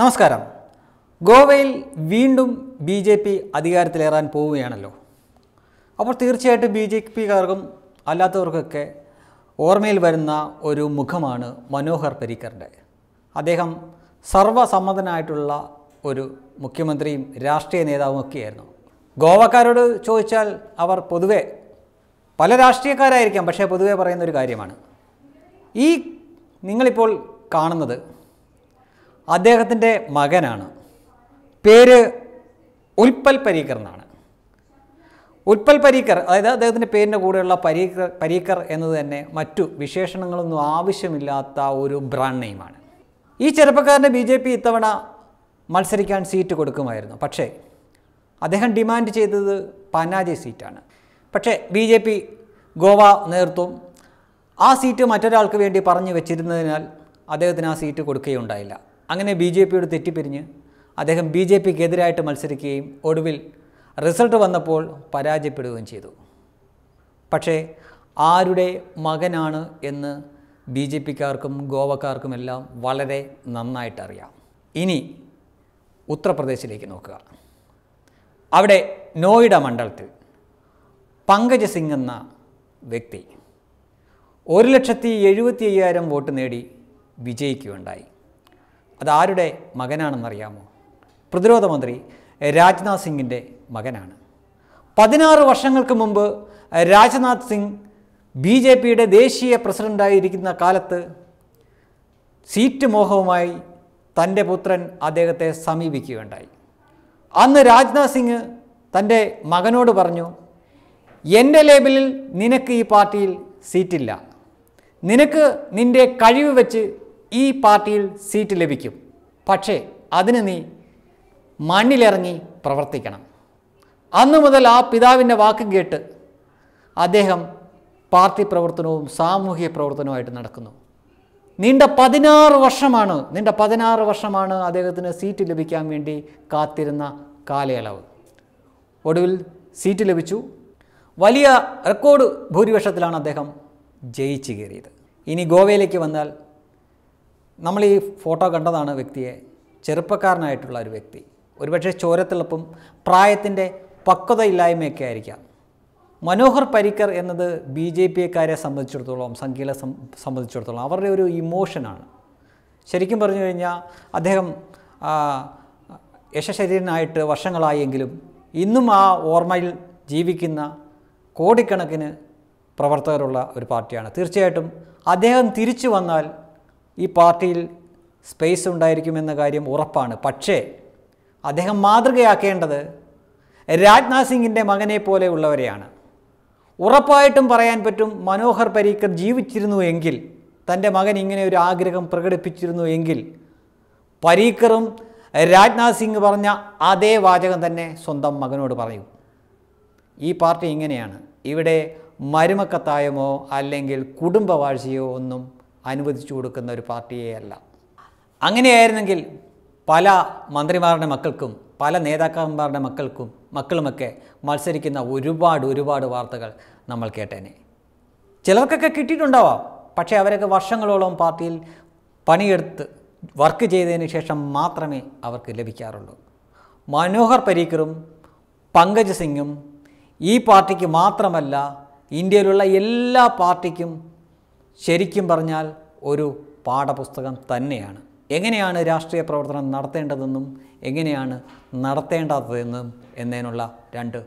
നമസ്കാരം ഗോവയിൽ വീണ്ടും ബി ജെ പി അധികാരത്തിലേറാൻ പോവുകയാണല്ലോ അപ്പോൾ തീർച്ചയായിട്ടും ബി ജെ പിക്കാർക്കും അല്ലാത്തവർക്കൊക്കെ ഓർമ്മയിൽ വരുന്ന ഒരു മുഖമാണ് മനോഹർ പരീക്കറിൻ്റെ അദ്ദേഹം സർവസമ്മതനായിട്ടുള്ള ഒരു മുഖ്യമന്ത്രിയും രാഷ്ട്രീയ ഒക്കെയായിരുന്നു ഗോവക്കാരോട് ചോദിച്ചാൽ അവർ പൊതുവെ പല രാഷ്ട്രീയക്കാരായിരിക്കാം പക്ഷേ പൊതുവേ പറയുന്ന ഒരു കാര്യമാണ് ഈ നിങ്ങളിപ്പോൾ കാണുന്നത് അദ്ദേഹത്തിൻ്റെ മകനാണ് പേര് ഉൽപ്പൽ പരീക്കർ എന്നാണ് ഉൽപ്പൽ പരീക്കർ അതായത് അദ്ദേഹത്തിൻ്റെ പേരിൻ്റെ കൂടെയുള്ള പരീക്കർ പരീക്കർ എന്നത് തന്നെ മറ്റു വിശേഷണങ്ങളൊന്നും ആവശ്യമില്ലാത്ത ഒരു ബ്രാൻഡ് നെയിമാണ് ഈ ചെറുപ്പക്കാരന് ബി ജെ പി ഇത്തവണ മത്സരിക്കാൻ സീറ്റ് കൊടുക്കുമായിരുന്നു പക്ഷേ അദ്ദേഹം ഡിമാൻഡ് ചെയ്തത് പനാജി സീറ്റാണ് പക്ഷേ ബി ജെ പി ഗോവ നേതൃത്വം ആ സീറ്റ് മറ്റൊരാൾക്ക് വേണ്ടി പറഞ്ഞു വെച്ചിരുന്നതിനാൽ അദ്ദേഹത്തിന് ആ സീറ്റ് കൊടുക്കുകയുണ്ടായില്ല അങ്ങനെ ബി ജെ പിയോട് തെറ്റിപ്പിരിഞ്ഞ് അദ്ദേഹം ബി ജെ എതിരായിട്ട് മത്സരിക്കുകയും ഒടുവിൽ റിസൾട്ട് വന്നപ്പോൾ പരാജയപ്പെടുകയും ചെയ്തു പക്ഷേ ആരുടെ മകനാണ് എന്ന് ബി ജെ പിക്കാർക്കും ഗോവക്കാർക്കുമെല്ലാം വളരെ നന്നായിട്ടറിയാം ഇനി ഉത്തർപ്രദേശിലേക്ക് നോക്കുക അവിടെ നോയിഡ മണ്ഡലത്തിൽ പങ്കജ് സിംഗ് എന്ന വ്യക്തി ഒരു ലക്ഷത്തി എഴുപത്തി അയ്യായിരം വോട്ട് നേടി വിജയിക്കുകയുണ്ടായി അതാരുടെ മകനാണെന്നറിയാമോ പ്രതിരോധ മന്ത്രി രാജ്നാഥ് സിംഗിൻ്റെ മകനാണ് പതിനാറ് വർഷങ്ങൾക്ക് മുമ്പ് രാജ്നാഥ് സിംഗ് ബി ജെ പിയുടെ ദേശീയ പ്രസിഡൻ്റായിരിക്കുന്ന കാലത്ത് സീറ്റ് മോഹവുമായി തൻ്റെ പുത്രൻ അദ്ദേഹത്തെ സമീപിക്കുകയുണ്ടായി അന്ന് രാജ്നാഥ് സിംഗ് തൻ്റെ മകനോട് പറഞ്ഞു എൻ്റെ ലേബലിൽ നിനക്ക് ഈ പാർട്ടിയിൽ സീറ്റില്ല നിനക്ക് നിൻ്റെ കഴിവ് വെച്ച് ഈ പാർട്ടിയിൽ സീറ്റ് ലഭിക്കും പക്ഷേ അതിന് നീ മണ്ണിലിറങ്ങി പ്രവർത്തിക്കണം അന്നു മുതൽ ആ പിതാവിൻ്റെ വാക്ക് കേട്ട് അദ്ദേഹം പാർട്ടി പ്രവർത്തനവും സാമൂഹിക പ്രവർത്തനവുമായിട്ട് നടക്കുന്നു നീണ്ട പതിനാറ് വർഷമാണ് നീണ്ട പതിനാറ് വർഷമാണ് അദ്ദേഹത്തിന് സീറ്റ് ലഭിക്കാൻ വേണ്ടി കാത്തിരുന്ന കാലയളവ് ഒടുവിൽ സീറ്റ് ലഭിച്ചു വലിയ റെക്കോർഡ് ഭൂരിപക്ഷത്തിലാണ് അദ്ദേഹം ജയിച്ചു കയറിയത് ഇനി ഗോവയിലേക്ക് വന്നാൽ നമ്മൾ ഈ ഫോട്ടോ കണ്ടതാണ് വ്യക്തിയെ ചെറുപ്പക്കാരനായിട്ടുള്ള ഒരു വ്യക്തി ഒരുപക്ഷെ ചോരത്തിളപ്പും പ്രായത്തിൻ്റെ പക്വതയില്ലായ്മയൊക്കെ ആയിരിക്കാം മനോഹർ പരിക്കർ എന്നത് ബി ജെ പിക്കാരെ സംബന്ധിച്ചിടത്തോളം സംഖ്യയിലെ സംബന്ധിച്ചിടത്തോളം അവരുടെ ഒരു ഇമോഷനാണ് ശരിക്കും പറഞ്ഞു കഴിഞ്ഞാൽ അദ്ദേഹം യശശരീരനായിട്ട് വർഷങ്ങളായെങ്കിലും ഇന്നും ആ ഓർമ്മയിൽ ജീവിക്കുന്ന കോടിക്കണക്കിന് പ്രവർത്തകരുള്ള ഒരു പാർട്ടിയാണ് തീർച്ചയായിട്ടും അദ്ദേഹം തിരിച്ചു വന്നാൽ ഈ പാർട്ടിയിൽ സ്പേസ് ഉണ്ടായിരിക്കുമെന്ന കാര്യം ഉറപ്പാണ് പക്ഷേ അദ്ദേഹം മാതൃകയാക്കേണ്ടത് രാജ്നാഥ് സിംഗിൻ്റെ മകനെ പോലെയുള്ളവരെയാണ് ഉറപ്പായിട്ടും പറയാൻ പറ്റും മനോഹർ പരീക്കർ ജീവിച്ചിരുന്നു എങ്കിൽ തൻ്റെ മകൻ ഇങ്ങനെ ഒരു ആഗ്രഹം പ്രകടിപ്പിച്ചിരുന്നു എങ്കിൽ പരീക്കറും രാജ്നാഥ് സിംഗ് പറഞ്ഞ അതേ വാചകം തന്നെ സ്വന്തം മകനോട് പറയും ഈ പാർട്ടി ഇങ്ങനെയാണ് ഇവിടെ മരുമക്കത്തായമോ അല്ലെങ്കിൽ കുടുംബവാഴ്ചയോ ഒന്നും അനുവദിച്ചു കൊടുക്കുന്ന ഒരു പാർട്ടിയേ അല്ല അങ്ങനെയായിരുന്നെങ്കിൽ പല മന്ത്രിമാരുടെ മക്കൾക്കും പല നേതാക്കന്മാരുടെ മക്കൾക്കും മക്കളുമൊക്കെ മത്സരിക്കുന്ന ഒരുപാട് ഒരുപാട് വാർത്തകൾ നമ്മൾ കേട്ടേനെ ചിലർക്കൊക്കെ കിട്ടിയിട്ടുണ്ടാവാം പക്ഷേ അവരൊക്കെ വർഷങ്ങളോളം പാർട്ടിയിൽ പണിയെടുത്ത് വർക്ക് ചെയ്തതിന് ശേഷം മാത്രമേ അവർക്ക് ലഭിക്കാറുള്ളൂ മനോഹർ പരീക്കറും പങ്കജ് സിംഗും ഈ പാർട്ടിക്ക് മാത്രമല്ല ഇന്ത്യയിലുള്ള എല്ലാ പാർട്ടിക്കും ശരിക്കും പറഞ്ഞാൽ ഒരു പാഠപുസ്തകം തന്നെയാണ് എങ്ങനെയാണ് രാഷ്ട്രീയ പ്രവർത്തനം നടത്തേണ്ടതെന്നും എങ്ങനെയാണ് നടത്തേണ്ടതെന്നും എന്നതിനുള്ള രണ്ട്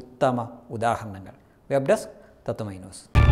ഉത്തമ ഉദാഹരണങ്ങൾ വെബ് ഡെസ്ക് തത്വമൈ